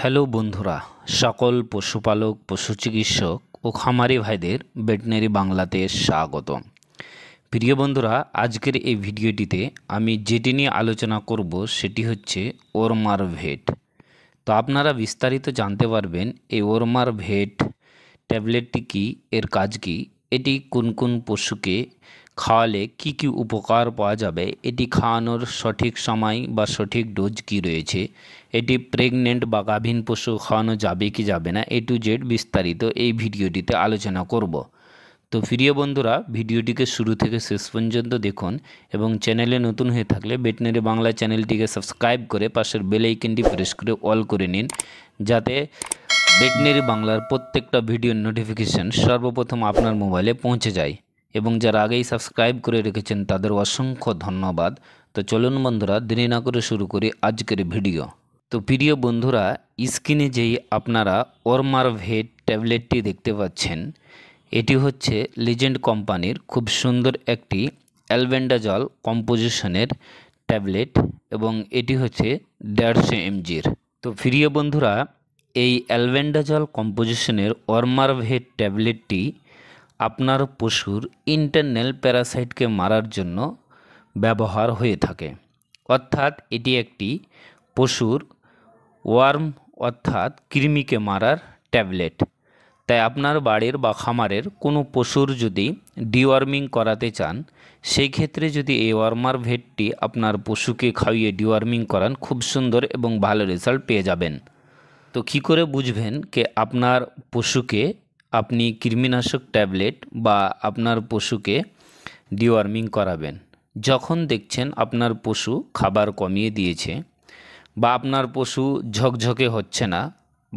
hello বন্ধুরা সকল পশুপালক পশু চিকিৎসক ও খামারি ভাইদের ভেটেনারি বাংলাতে স্বাগত প্রিয় বন্ধুরা আজকের এই ভিডিওটিতে আমি যেটি নিয়ে আলোচনা করব সেটি হচ্ছে ওরমার ভেট তো আপনারা বিস্তারিত জানতে পারবেন এই ওরমার ভেট ট্যাবলেটটি কী এর কাজ কী এটি কোন কোন পশুকে খাওয়ালে কি কি উপকার পাওয়া যাবে এটি খাওয়ানোর সঠিক সময় বা সঠিক ডোজ কি রয়েছে এটি প্রেগনেন্ট বা গাভীন পশু খাওয়ানো যাবে কি যাবে না এ টু জেড বিস্তারিত এই ভিডিওটিতে আলোচনা করব তো প্রিয় বন্ধুরা ভিডিওটিকে শুরু থেকে শেষ পর্যন্ত দেখুন এবং চ্যানেলে নতুন হয়ে থাকলে বেটনারি বাংলা চ্যানেলটিকে সাবস্ক্রাইব করে পাশের বেল আইকনটি প্রেস করে অল করে নিন যাতে ভেটনারি বাংলার প্রত্যেকটা ভিডিওর নোটিফিকেশান সর্বপ্রথম আপনার মোবাইলে পৌঁছে যায় এবং যারা আগেই সাবস্ক্রাইব করে রেখেছেন তাদের অসংখ্য ধন্যবাদ তো চলুন বন্ধুরা দেরি না করে শুরু করি আজকের ভিডিও তো প্রিয় বন্ধুরা স্ক্রিনে যেই আপনারা ওরমার ভেট ট্যাবলেটটি দেখতে পাচ্ছেন এটি হচ্ছে লিজেন্ড কোম্পানির খুব সুন্দর একটি অ্যালবেন্ডাজল কম্পোজিশনের ট্যাবলেট এবং এটি হচ্ছে দেড়শো এমজির তো প্রিয় বন্ধুরা এই অ্যালভেন্ডাজল কম্পোজিশনের অরমারভেট ট্যাবলেটটি আপনার পশুর ইন্টারনাল প্যারাসাইটকে মারার জন্য ব্যবহার হয়ে থাকে অর্থাৎ এটি একটি পশুর ওয়ার্ম অর্থাৎ কৃমিকে মারার ট্যাবলেট তাই আপনার বাড়ির বা খামারের কোনো পশুর যদি ডিওয়ার্মিং করাতে চান সেই ক্ষেত্রে যদি এই ওয়ার্মার ভেটটি আপনার পশুকে খাইয়ে ডিওয়ার্মিং করান খুব সুন্দর এবং ভালো রেজাল্ট পেয়ে যাবেন তো কি করে বুঝবেন যে আপনার পশুকে আপনি কৃমিনাশক ট্যাবলেট বা আপনার পশুকে ডিওয়ার্মিং করাবেন যখন দেখছেন আপনার পশু খাবার কমিয়ে দিয়েছে বা আপনার পশু ঝকঝকে হচ্ছে না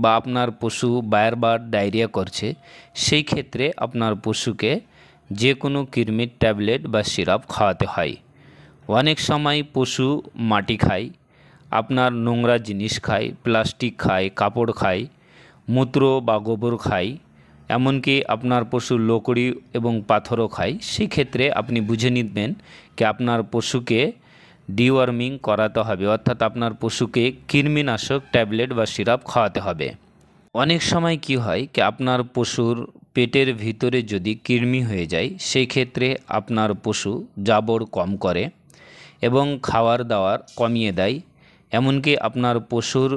বা আপনার পশু বারবার ডায়রিয়া করছে সেই ক্ষেত্রে আপনার পশুকে যে কোনো কৃমির ট্যাবলেট বা সিরাপ খাওয়াতে হয় অনেক সময় পশু মাটি খায় আপনার নোংরা জিনিস খায় প্লাস্টিক খায় কাপড় খায় মূত্র বা গোবর খায় এমনকি আপনার পশু লকড়ি এবং পাথরও খায় সেক্ষেত্রে আপনি বুঝে নিবেন কি আপনার পশুকে ডিওয়ার্মিং করাতে হবে অর্থাৎ আপনার পশুকে কৃমিনাশক ট্যাবলেট বা সিরাপ খাওয়াতে হবে অনেক সময় কি হয় কি আপনার পশুর পেটের ভিতরে যদি কৃমি হয়ে যায় সেই ক্ষেত্রে আপনার পশু জাবর কম করে এবং খাওয়ার দাওয়ার কমিয়ে দেয় এমনকি আপনার পশুর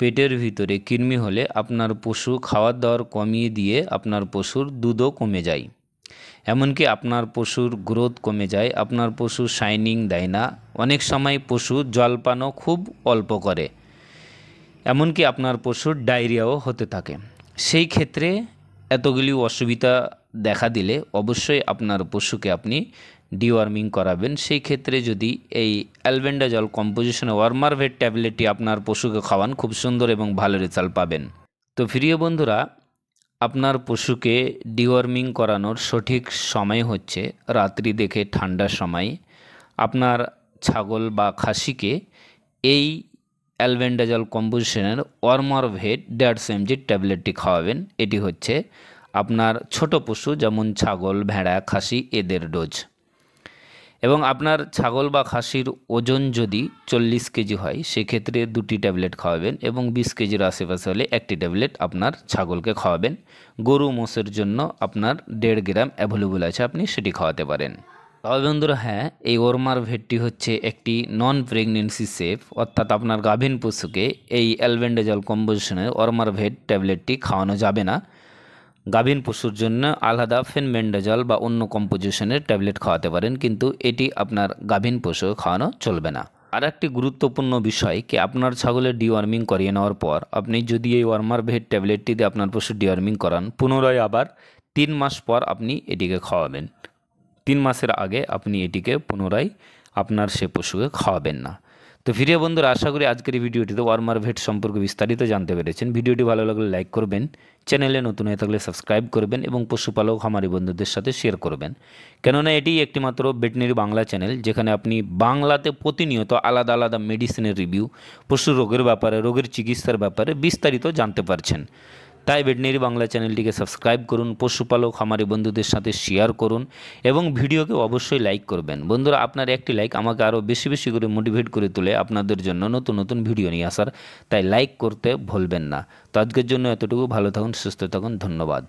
পেটের ভিতরে কৃমি হলে আপনার পশু খাওয়ার দাওয়ার কমিয়ে দিয়ে আপনার পশুর দুধও কমে যায় এমনকি আপনার পশুর গ্রোথ কমে যায় আপনার পশু শাইনিং দেয় না অনেক সময় পশু জলপানও খুব অল্প করে এমনকি আপনার পশুর ডায়রিয়াও হতে থাকে সেই ক্ষেত্রে এতগুলি অসুবিধা দেখা দিলে অবশ্যই আপনার পশুকে আপনি ডিওয়ার্মিং করাবেন সেই ক্ষেত্রে যদি এই অ্যালবেন্ডাজল কম্পোজিশনে ওয়ার্মারভেট ট্যাবলেটটি আপনার পশুকে খাওয়ান খুব সুন্দর এবং ভালো রেজাল্ট পাবেন তো প্রিয় বন্ধুরা আপনার পশুকে ডিওয়ার্মিং করানোর সঠিক সময় হচ্ছে রাত্রি দেখে ঠান্ডা সময় আপনার ছাগল বা খাসিকে এই অ্যালভেন্ডাজল কম্পোজিশনের অরমারভেট ড্যাডস এমজি ট্যাবলেটটি খাওয়াবেন এটি হচ্ছে আপনার ছোট পশু যেমন ছাগল ভেড়া খাসি এদের ডোজ এবং আপনার ছাগল বা খাসির ওজন যদি চল্লিশ কেজি হয় সেক্ষেত্রে দুটি ট্যাবলেট খাওয়াবেন এবং বিশ কেজির আশেপাশে হলে একটি ট্যাবলেট আপনার ছাগলকে খাওয়াবেন গরু মোষের জন্য আপনার দেড় গ্রাম অ্যাভেলেবল আছে আপনি সেটি খাওয়াতে পারেন তবে বন্ধুরা হ্যাঁ এই ওরমার ভেটটি হচ্ছে একটি নন প্রেগনেন্সি সেফ অর্থাৎ আপনার গাভীন পশুকে এই অ্যালভেন্ডেজল কম্পোজিশনের ওরমার ভেট ট্যাবলেটটি খাওয়ানো যাবে না গাভীন পশুর জন্য আলাদা ফেনমেন্ডাজল বা অন্য কম্পোজিশনের ট্যাবলেট খাওয়াতে পারেন কিন্তু এটি আপনার গাভীন পশু খাওয়ানো চলবে না আর একটি গুরুত্বপূর্ণ বিষয় কি আপনার ছাগলের ডিওয়ার্মিং করিয়ে নেওয়ার পর আপনি যদি এই ওয়ার্মার ভেট ট্যাবলেটটি দিয়ে আপনার পশু ডিওয়ার্মিং করান পুনরায় আবার তিন মাস পর আপনি এটিকে খাওয়াবেন তিন মাসের আগে আপনি এটিকে পুনরায় আপনার সে পশুকে খাওয়াবেন না তো ফিরিয়ে বন্ধুরা আশা করি আজকের এই ভিডিওটিতে ওয়ার্মার ভেট সম্পর্কে বিস্তারিত জানতে পেরেছেন ভিডিওটি ভালো লাগলে লাইক করবেন চ্যানেলে নতুন হয়ে থাকলে সাবস্ক্রাইব করবেন এবং পশুপালক আমারই বন্ধুদের সাথে শেয়ার করবেন কেননা এটি একটিমাত্র ভেটনারি বাংলা চ্যানেল যেখানে আপনি বাংলাতে প্রতিনিয়ত আলাদা আলাদা মেডিসিনের রিভিউ পশু রোগের ব্যাপারে রোগের চিকিৎসার ব্যাপারে বিস্তারিত জানতে পারছেন তাই ভেটনারি বাংলা চ্যানেলটিকে সাবস্ক্রাইব করুন পশুপালক আমারই বন্ধুদের সাথে শেয়ার করুন এবং ভিডিওকে অবশ্যই লাইক করবেন বন্ধুরা আপনার একটি লাইক আমাকে আরও বেশি বেশি করে মোটিভেট করে তুলে আপনাদের জন্য নতুন নতুন ভিডিও নিয়ে আসার তাই লাইক করতে ভুলবেন না তো আজকের জন্য এতটুকু ভালো থাকুন সুস্থ থাকুন ধন্যবাদ